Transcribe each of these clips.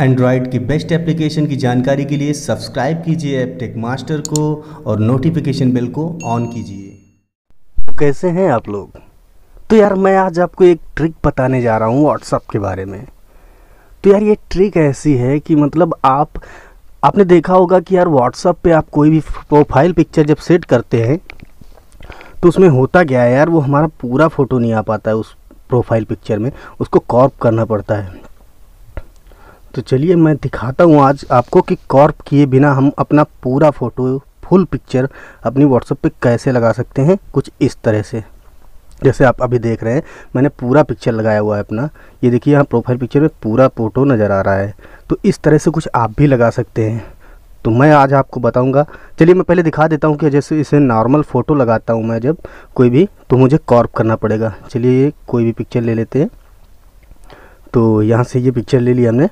Android की best application की जानकारी के लिए सब्सक्राइब कीजिए ऐप टेक मास्टर को और नोटिफिकेशन बेल को ऑन कीजिए तो कैसे हैं आप लोग तो यार मैं आज आपको एक ट्रिक बताने जा रहा हूँ व्हाट्सअप के बारे में तो यार ये ट्रिक ऐसी है कि मतलब आप आपने देखा होगा कि यार व्हाट्सअप पे आप कोई भी प्रोफाइल पिक्चर जब सेट करते हैं तो उसमें होता क्या है यार वो हमारा पूरा फ़ोटो नहीं आ पाता है उस प्रोफाइल पिक्चर में उसको कॉर्प करना पड़ता है तो चलिए मैं दिखाता हूँ आज आपको कि कॉर्प किए बिना हम अपना पूरा फ़ोटो फुल पिक्चर अपनी व्हाट्सअप पे कैसे लगा सकते हैं कुछ इस तरह से जैसे आप अभी देख रहे हैं मैंने पूरा पिक्चर लगाया हुआ है अपना ये देखिए यहाँ प्रोफाइल पिक्चर में पूरा फ़ोटो नज़र आ रहा है तो इस तरह से कुछ आप भी लगा सकते हैं तो मैं आज आपको बताऊंगा चलिए मैं पहले दिखा देता हूँ कि जैसे इसे नॉर्मल फ़ोटो लगाता हूँ मैं जब कोई भी तो मुझे कॉर्प करना पड़ेगा चलिए कोई भी पिक्चर ले लेते हैं तो यहाँ से ये पिक्चर ले ली हमने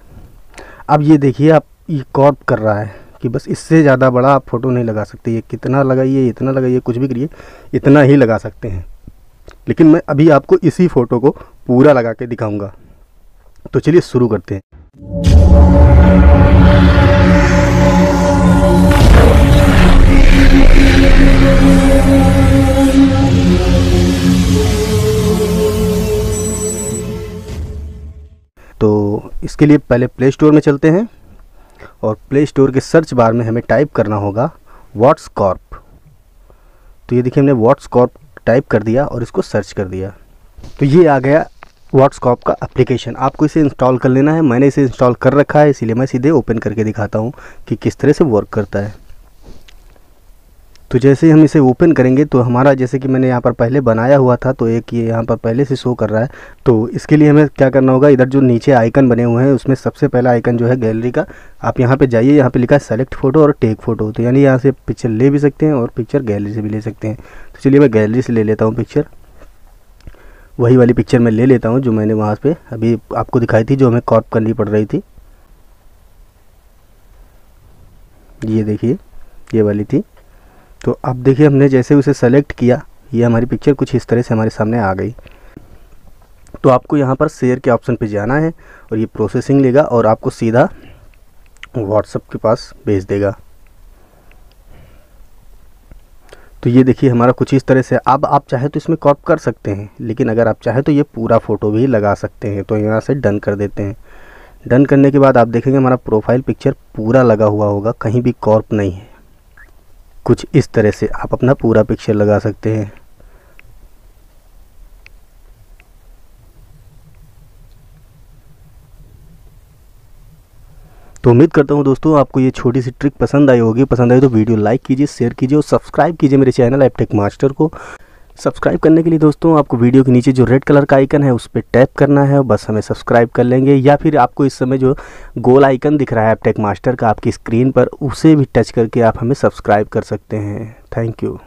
अब ये देखिए आप ये कॉर्प कर रहा है कि बस इससे ज़्यादा बड़ा आप फ़ोटो नहीं लगा सकते ये कितना लगाइए इतना लगाइए कुछ भी करिए इतना ही लगा सकते हैं लेकिन मैं अभी आपको इसी फ़ोटो को पूरा लगा के दिखाऊंगा तो चलिए शुरू करते हैं तो इसके लिए पहले प्ले स्टोर में चलते हैं और प्ले स्टोर के सर्च बार में हमें टाइप करना होगा वाट्स कॉर्प तो ये देखिए हमने वाट्स कॉर्प टाइप कर दिया और इसको सर्च कर दिया तो ये आ गया व्हाट्सकॉप का एप्लीकेशन आपको इसे इंस्टॉल कर लेना है मैंने इसे इंस्टॉल कर रखा है इसीलिए मैं सीधे ओपन करके दिखाता हूँ कि किस तरह से वर्क करता है तो जैसे हम इसे ओपन करेंगे तो हमारा जैसे कि मैंने यहाँ पर पहले बनाया हुआ था तो एक ये यहाँ पर पहले से शो कर रहा है तो इसके लिए हमें क्या करना होगा इधर जो नीचे आइकन बने हुए हैं उसमें सबसे पहला आइकन जो है गैलरी का आप यहाँ पर जाइए यहाँ पर लिखा है सेलेक्ट फोटो और टेक फोटो तो यानी यहाँ से पिक्चर ले भी सकते हैं और पिक्चर गैलरी से भी ले सकते हैं तो चलिए मैं गैलरी से ले लेता हूँ पिक्चर वही वाली पिक्चर मैं ले लेता हूँ जो मैंने वहाँ पर अभी आपको दिखाई थी जो हमें कॉप करनी पड़ रही थी ये देखिए ये वाली थी तो आप देखिए हमने जैसे उसे सेलेक्ट किया ये हमारी पिक्चर कुछ इस तरह से हमारे सामने आ गई तो आपको यहाँ पर शेयर के ऑप्शन पे जाना है और ये प्रोसेसिंग लेगा और आपको सीधा व्हाट्सअप के पास भेज देगा तो ये देखिए हमारा कुछ इस तरह से अब आप चाहे तो इसमें कॉप कर सकते हैं लेकिन अगर आप चाहे तो ये पूरा फ़ोटो भी लगा सकते हैं तो यहाँ से डन कर देते हैं डन करने के बाद आप देखेंगे हमारा प्रोफाइल पिक्चर पूरा लगा हुआ होगा कहीं भी कॉर्प नहीं है कुछ इस तरह से आप अपना पूरा पिक्चर लगा सकते हैं तो उम्मीद करता हूँ दोस्तों आपको ये छोटी सी ट्रिक पसंद आई होगी पसंद आई तो वीडियो लाइक कीजिए शेयर कीजिए और सब्सक्राइब कीजिए मेरे चैनल एपटेक मास्टर को सब्सक्राइब करने के लिए दोस्तों आपको वीडियो के नीचे जो रेड कलर का आइकन है उस पर टैप करना है बस हमें सब्सक्राइब कर लेंगे या फिर आपको इस समय जो गोल आइकन दिख रहा है टेक मास्टर का आपकी स्क्रीन पर उसे भी टच करके आप हमें सब्सक्राइब कर सकते हैं थैंक यू